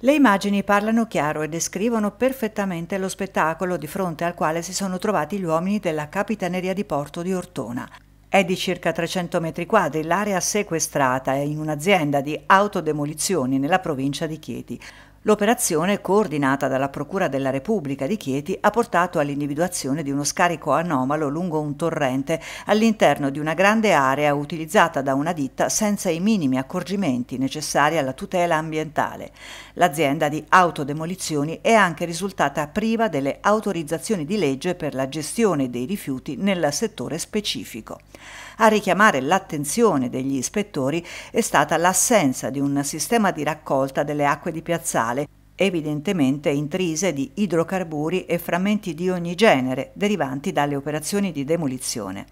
Le immagini parlano chiaro e descrivono perfettamente lo spettacolo di fronte al quale si sono trovati gli uomini della Capitaneria di Porto di Ortona. È di circa 300 metri quadri l'area sequestrata in un'azienda di autodemolizioni nella provincia di Chieti. L'operazione, coordinata dalla Procura della Repubblica di Chieti, ha portato all'individuazione di uno scarico anomalo lungo un torrente all'interno di una grande area utilizzata da una ditta senza i minimi accorgimenti necessari alla tutela ambientale. L'azienda di autodemolizioni è anche risultata priva delle autorizzazioni di legge per la gestione dei rifiuti nel settore specifico. A richiamare l'attenzione degli ispettori è stata l'assenza di un sistema di raccolta delle acque di piazzale evidentemente intrise di idrocarburi e frammenti di ogni genere derivanti dalle operazioni di demolizione.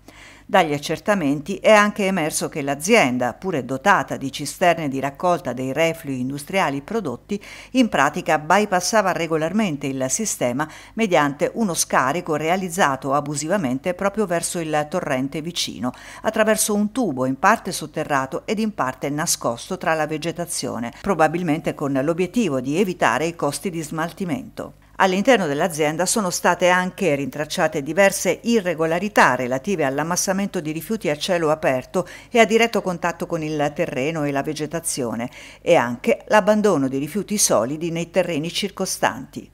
Dagli accertamenti è anche emerso che l'azienda, pure dotata di cisterne di raccolta dei reflui industriali prodotti, in pratica bypassava regolarmente il sistema mediante uno scarico realizzato abusivamente proprio verso il torrente vicino, attraverso un tubo in parte sotterrato ed in parte nascosto tra la vegetazione, probabilmente con l'obiettivo di evitare i costi di smaltimento. All'interno dell'azienda sono state anche rintracciate diverse irregolarità relative all'ammassamento di rifiuti a cielo aperto e a diretto contatto con il terreno e la vegetazione e anche l'abbandono di rifiuti solidi nei terreni circostanti.